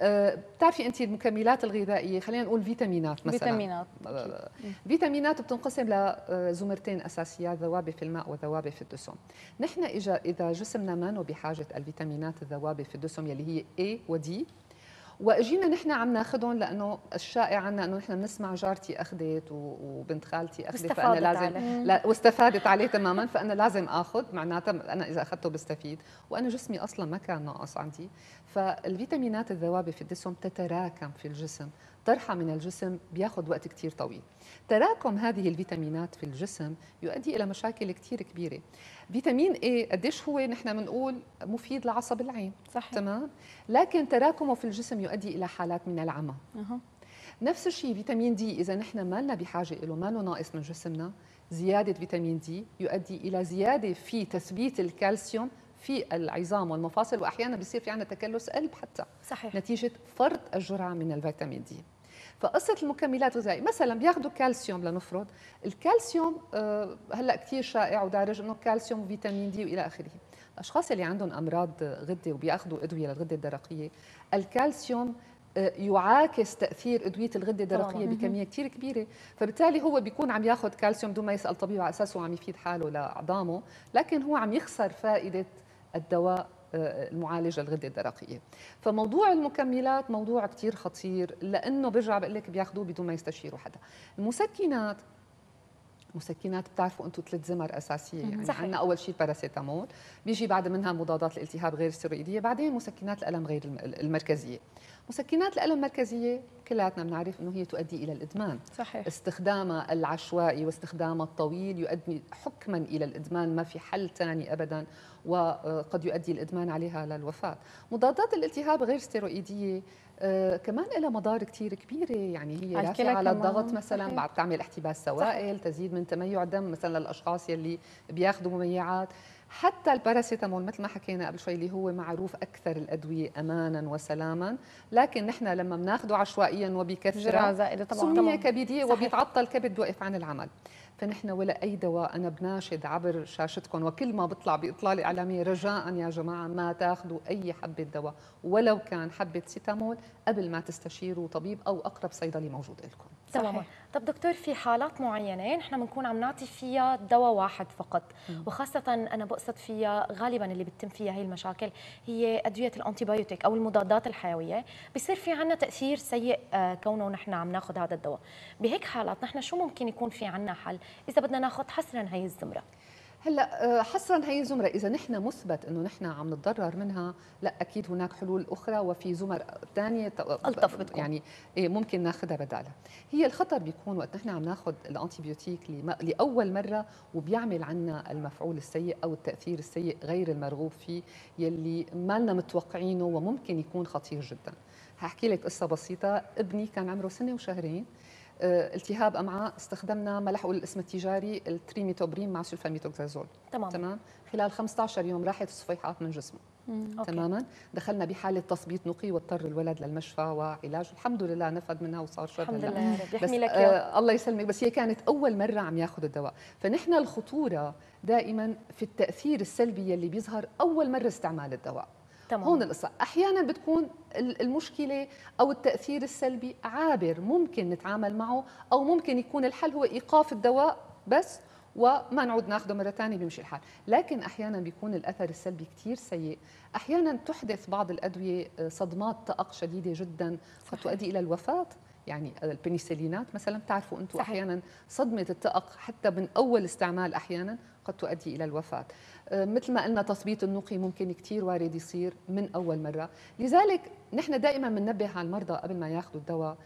آه، بتعرفي انت المكملات الغذائيه خلينا نقول فيتامينات مثلا فيتامينات آه، فيتامينات بتنقسم لزمرتين اساسيات ذوابي في الماء وذوابي في الدسم نحن اذا جسمنا ما بحاجه الفيتامينات الذوابي في الدسم يلي هي A ودي واجينا نحن عم ناخذهم لانه الشائع عنا انه نحن بنسمع جارتي اخذت وبنت خالتي اخذت فانا لازم عليه. لا واستفادت عليه تماما فانا لازم اخذ معناتها انا اذا اخذته بستفيد وانا جسمي اصلا ما كان ناقص عندي فالفيتامينات الذوبة في الدسم تتراكم في الجسم طرحها من الجسم بياخذ وقت كثير طويل تراكم هذه الفيتامينات في الجسم يؤدي الى مشاكل كثير كبيره فيتامين اي قديش هو نحن بنقول مفيد لعصب العين صحيح. تمام لكن تراكمه في الجسم يؤدي الى حالات من العمى أه. نفس الشيء فيتامين دي اذا نحن ما لنا بحاجه له ما له ناقص من جسمنا زياده فيتامين دي يؤدي الى زياده في تثبيت الكالسيوم في العظام والمفاصل واحيانا بيصير في عندنا تكلس قلب حتى صحيح. نتيجه فرط الجرعه من الفيتامين دي فقصه المكملات الغذائيه مثلا بياخذوا كالسيوم لنفرض الكالسيوم آه، هلا كثير شائع ودارج انه كالسيوم وفيتامين دي والى اخره الاشخاص اللي عندهم امراض غده وبياخذوا ادويه للغده الدرقيه الكالسيوم آه، يعاكس تاثير ادويه الغده الدرقيه بكميه كثير كبيره فبالتالي هو بيكون عم ياخذ كالسيوم دون ما يسال طبيبه على اساسه عم يفيد حاله لاعظامه لكن هو عم يخسر فائده الدواء آه، المعالجه الغده الدرقيه فموضوع المكملات موضوع كثير خطير لانه برجع بقول لك بياخذوه بدون ما يستشيروا حدا المسكنات مسكنات بتعرفوا انتم ثلاث زمر اساسيه يعني صحيح. عندنا اول شيء الباراسيتامول بيجي بعد منها مضادات الالتهاب غير السيرويديه بعدين مسكنات الالم غير المركزيه مسكنات الالم المركزيه كلياتنا بنعرف انه هي تؤدي الى الادمان صحيح استخدامها العشوائي واستخدامها الطويل يؤدي حكما الى الادمان ما في حل ثاني ابدا وقد يؤدي الادمان عليها للوفاه مضادات الالتهاب غير السيرويديه آه، كمان لها مضار كثير كبيره يعني هي رافعه على الضغط مثلا صحيح. بعد تعمل احتباس سوائل صحيح. تزيد من تميع الدم مثلا للاشخاص يلي بياخذوا مميعات حتى الباراسيتامول مثل ما حكينا قبل شوي اللي هو معروف اكثر الادويه امانا وسلاما لكن نحن لما بناخده عشوائيا وبكثره سميه كبديه وبيتعطل الكبد واقف عن العمل فنحن ولا أي دواء أنا بناشد عبر شاشتكم وكل ما بطلع بإطلالة إعلامية رجاء يا جماعة ما تاخذوا أي حبة دواء ولو كان حبة سيتامول قبل ما تستشيروا طبيب أو أقرب صيدلي موجود لكم تماما
طب دكتور في حالات معينه نحن بنكون عم نعطي فيها دواء واحد فقط مم. وخاصه انا بقصد فيها غالبا اللي بتتم فيها هي المشاكل هي ادويه الانتيبيوتيك او المضادات الحيويه بصير في عنا تاثير سيء آه، كونه نحن عم ناخذ هذا الدواء بهيك حالات نحن شو ممكن يكون في عنا حل اذا بدنا
ناخذ حسنا هي الزمره هلا آه، حصرا هي الزمره اذا نحن مثبت انه نحن عم نتضرر منها لا اكيد هناك حلول اخرى وفي زمر ثانيه الطف بتكون. يعني إيه، ممكن ناخذها بدالها هي الخطر بيكون وقت نحن عم ناخذ الانتيبيوتيك لاول مره وبيعمل عنا المفعول السيء او التاثير السيء غير المرغوب فيه يلي ما لنا متوقعينه وممكن يكون خطير جدا هحكي لك قصه بسيطه ابني كان عمره سنه وشهرين آه، التهاب امعاء استخدمنا ملح الاسم التجاري التريميتوبرين مع سلفاميتوكزازول تمام تمام خلال 15 يوم راحت الصفيحات من جسمه تماما دخلنا بحاله تثبيط نقي واضطر الولد للمشفى وعلاج الحمد لله نفد منها وصار شر الحمد لله يا رب يحمي لك آه الله يسلمك بس هي كانت اول مره عم ياخذ الدواء فنحن الخطوره دائما في التاثير السلبي اللي بيظهر اول مره استعمال الدواء تمام. هون القصة أحيانا بتكون المشكلة أو التأثير السلبي عابر ممكن نتعامل معه أو ممكن يكون الحل هو إيقاف الدواء بس وما نعود ناخده مرة ثانية بيمشي الحال لكن أحيانا بيكون الأثر السلبي كتير سيء أحيانا تحدث بعض الأدوية آه، صدمات طأق شديدة جدا قد تؤدي إلى الوفاة يعني البنسلينات مثلا بتعرفوا انتم احيانا صدمه التأق حتى من اول استعمال احيانا قد تؤدي الى الوفاه أه، مثل ما قلنا تثبيط النقي ممكن كثير وارد يصير من اول مره لذلك نحن دائما بننبه على المرضى قبل ما ياخذوا الدواء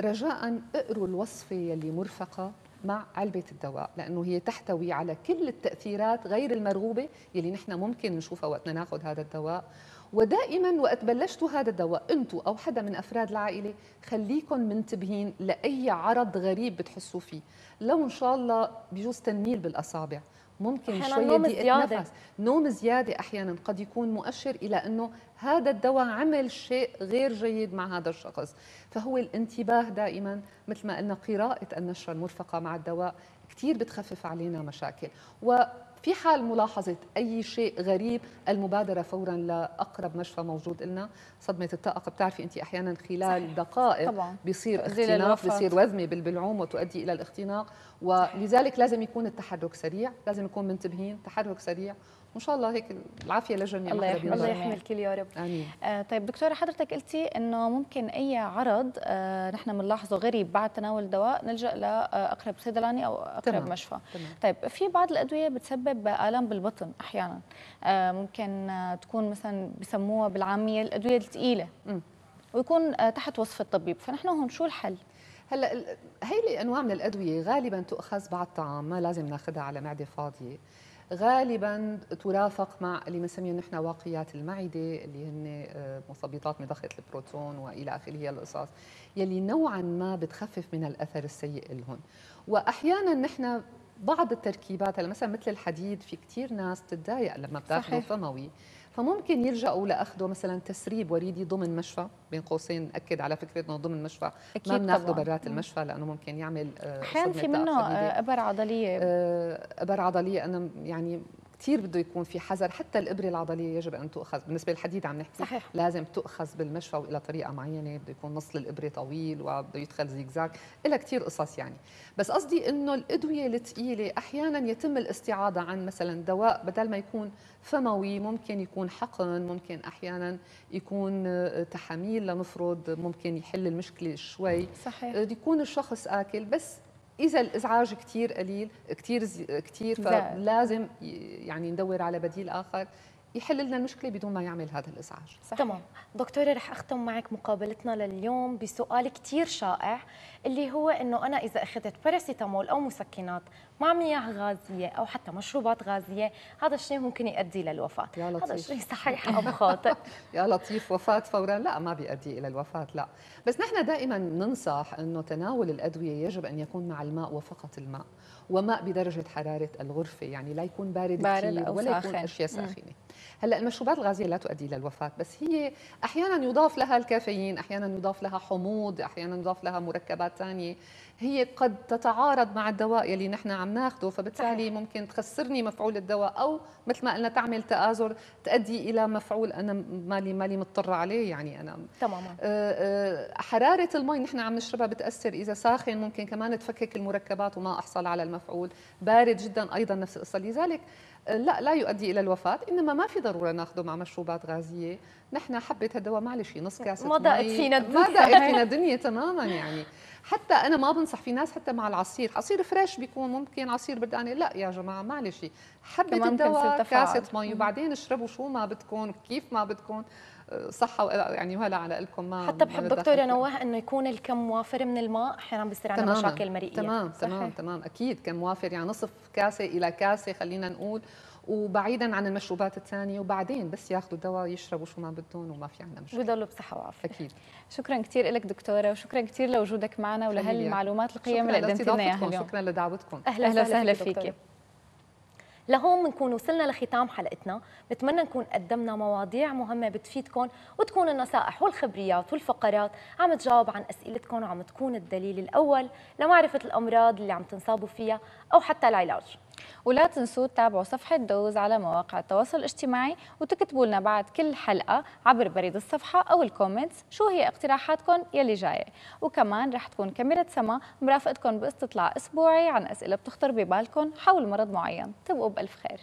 رجاء اقروا الوصفه يلي مرفقه مع علبة الدواء لأنه هي تحتوي على كل التأثيرات غير المرغوبة يلي نحن ممكن نشوفها وقت ناخذ هذا الدواء ودائما وقت بلشتوا هذا الدواء انتوا او حدا من افراد العائله خليكم منتبهين لاي عرض غريب بتحسوا فيه لو ان شاء الله بجوز تنميل بالاصابع ممكن شوية زيادة. نفس نوم زيادة أحيانا قد يكون مؤشر إلى أنه هذا الدواء عمل شيء غير جيد مع هذا الشخص فهو الانتباه دائما مثل ما قلنا قراءة النشرة المرفقة مع الدواء كثير بتخفف علينا مشاكل و في حال ملاحظة أي شيء غريب المبادرة فورا لأقرب مشفى موجود لنا صدمة الطاقة بتعرفي أنت أحيانا خلال صحيح. دقائق طبعا. بيصير اختناق بيصير وزمة بالبلعوم وتؤدي إلى الاختناق ولذلك لازم يكون التحرك سريع لازم نكون منتبهين تحرك سريع وان شاء الله هيك العافيه للجميع الله يحمي الله يحمي الكل
يا رب امين آه طيب دكتوره حضرتك قلتي انه ممكن اي عرض آه نحن بنلاحظه غريب بعد تناول الدواء نلجا لاقرب صيدلاني او اقرب تمام. مشفى تمام. طيب في بعض الادويه بتسبب الام بالبطن احيانا آه ممكن آه، تكون
مثلا بسموها بالعاميه الادويه الثقيله ويكون آه، تحت وصف الطبيب فنحن هون شو الحل هلا هي الانواع من الادويه غالبا تؤخذ بعد الطعام ما لازم ناخذها على معده فاضيه غالبا ترافق مع اللي بنسميه نحن واقيات المعده اللي هن آه، مثبطات مضخه البروتون والى اخره هي القصص يلي نوعا ما بتخفف من الاثر السيء لهم واحيانا نحن بعض التركيبات هلا مثلا مثل الحديد في كثير ناس بتتضايق لما بتاخذه ثموي فممكن يلجأوا لأخذوا مثلا تسريب وريدي ضمن مشفى بين قوسين أكد على فكرة أنه ضمن مشفى أكيد ما بناخده برات المشفى لأنه ممكن يعمل آه، أحيانا في منه آه، أبر عضلية آه، أبر عضلية أنا يعني كثير بده يكون في حذر حتى الابره العضليه يجب ان تؤخذ بالنسبه للحديد عم نحكي صحيح. لازم تؤخذ بالمشفى والى طريقه معينه بده يكون نص الابره طويل وبده يدخل زيكزاك الى كثير قصص يعني بس قصدي انه الادويه الثقيله احيانا يتم الاستعاضه عن مثلا دواء بدل ما يكون فموي ممكن يكون حقن ممكن احيانا يكون آه، تحاميل لنفرض ممكن يحل المشكله شوي صحيح. آه، يكون الشخص اكل بس اذا الازعاج كثير قليل كثير كثير فلازم يعني ندور على بديل اخر يحل لنا المشكله بدون ما يعمل هذا الازعاج صحيح. تمام دكتوره رح اختم معك مقابلتنا لليوم بسؤال
كثير شائع اللي هو انه انا اذا اخذت باراسيتامول او مسكنات مع مياه
غازيه او حتى مشروبات غازيه هذا الشيء ممكن يؤدي للوفاه يا لطيف. هذا الشيء صحيح ام خاطئ [laughs] يا لطيف وفاه فورا لا ما بيؤدي الى الوفاه لا بس نحن دائما ننصح انه تناول الادويه يجب ان يكون مع الماء وفقط الماء وماء بدرجه حراره الغرفه يعني لا يكون بارد, بارد كثير ولا ساخن. يكون اشياء ساخنه هلا المشروبات الغازيه لا تؤدي الى الوفاه بس هي احيانا يضاف لها الكافيين احيانا يضاف لها حموض احيانا يضاف لها مركبات ثانيه هي قد تتعارض مع الدواء يلي نحن عم ناخده فبالتالي صحيح. ممكن تخسرني مفعول الدواء او مثل ما قلنا تعمل تآزر تؤدي الى مفعول انا مالي مالي مضطره عليه يعني انا تماما آه، آه، حراره المي نحن عم نشربها بتاثر اذا ساخن ممكن كمان تفكك المركبات وما احصل على المفعول بارد جدا ايضا نفس القصه لذلك آه، لا لا يؤدي الى الوفاه انما ما في ضروره ناخده مع مشروبات غازيه نحن حبه هالدواء معلش نص كاسه ما ضاقت فينا الدنيا ما ضاقت فينا [laughs] الدنيا تماما يعني حتى انا ما بنصح في ناس حتى مع العصير عصير فريش بيكون ممكن عصير برداني لا يا جماعه معلش حبه الدواء كاسه مي وبعدين اشربوا شو ما بدكم كيف ما بدكم آه، صحه يعني وهلا على قلكم ما حتى بحب دكتور ينوه انه يكون الكم وافر من
الماء احيانا بيصير عندنا مشاكل مرئيه تمام صحيح. تمام
تمام اكيد كم وافر يعني نصف كاسه الى كاسه خلينا نقول وبعيدا عن المشروبات الثانيه وبعدين بس ياخذوا دواء يشربوا شو ما بدهم وما في عندنا مشكله بضلوا بصحه وعافيه اكيد
شكرا كثير لك دكتوره وشكرا
كثير لوجودك معنا
ولهالمعلومات القيمه اللي قدمتينا اياها اليوم شكرا لدعوتكم
اهلا وسهلا, أهلا وسهلا فيك
لهون بنكون وصلنا لختام حلقتنا بتمنى نكون قدمنا مواضيع مهمة بتفيدكم وتكون النصائح والخبريات والفقرات عم تجاوب عن أسئلتكم وعم تكون الدليل الأول لمعرفة الأمراض اللي عم تنصابوا فيها أو حتى العلاج ولا تنسوا تتابعوا صفحة دوز على مواقع التواصل الاجتماعي وتكتبوا لنا بعد
كل حلقة عبر بريد الصفحة أو الكومنتس شو هي اقتراحاتكم يلي جاية وكمان رح تكون كاميرا سما مرافقتكم باستطلاع أسبوعي عن أسئلة بتخطر ببالكم حول مرض معين تبقوا بألف خير